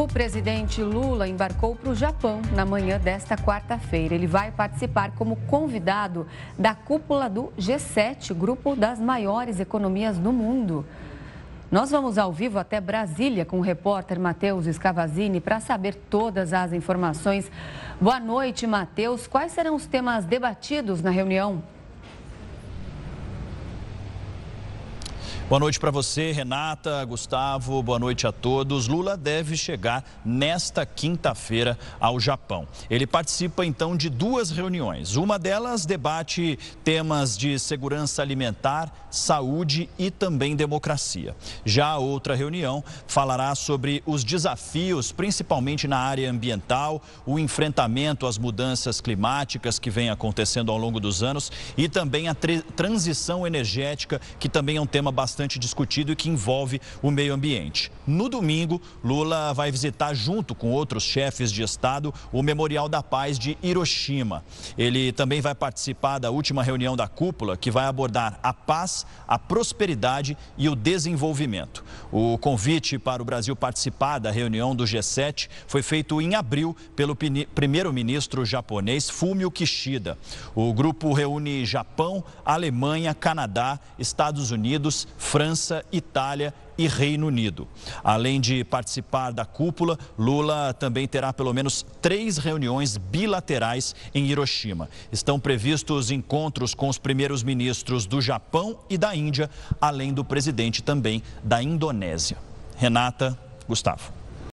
O presidente Lula embarcou para o Japão na manhã desta quarta-feira. Ele vai participar como convidado da cúpula do G7, grupo das maiores economias do mundo. Nós vamos ao vivo até Brasília com o repórter Matheus Escavazini para saber todas as informações. Boa noite, Matheus. Quais serão os temas debatidos na reunião? Boa noite para você, Renata, Gustavo, boa noite a todos. Lula deve chegar nesta quinta-feira ao Japão. Ele participa então de duas reuniões. Uma delas debate temas de segurança alimentar, saúde e também democracia. Já a outra reunião falará sobre os desafios, principalmente na área ambiental, o enfrentamento às mudanças climáticas que vem acontecendo ao longo dos anos e também a transição energética, que também é um tema bastante bastante discutido e que envolve o meio ambiente. No domingo, Lula vai visitar, junto com outros chefes de Estado, o Memorial da Paz de Hiroshima. Ele também vai participar da última reunião da cúpula, que vai abordar a paz, a prosperidade e o desenvolvimento. O convite para o Brasil participar da reunião do G7 foi feito em abril pelo primeiro-ministro japonês Fumio Kishida. O grupo reúne Japão, Alemanha, Canadá, Estados Unidos, França, Itália e Reino Unido. Além de participar da cúpula, Lula também terá pelo menos três reuniões bilaterais em Hiroshima. Estão previstos encontros com os primeiros ministros do Japão e da Índia, além do presidente também da Indonésia. Renata, Gustavo.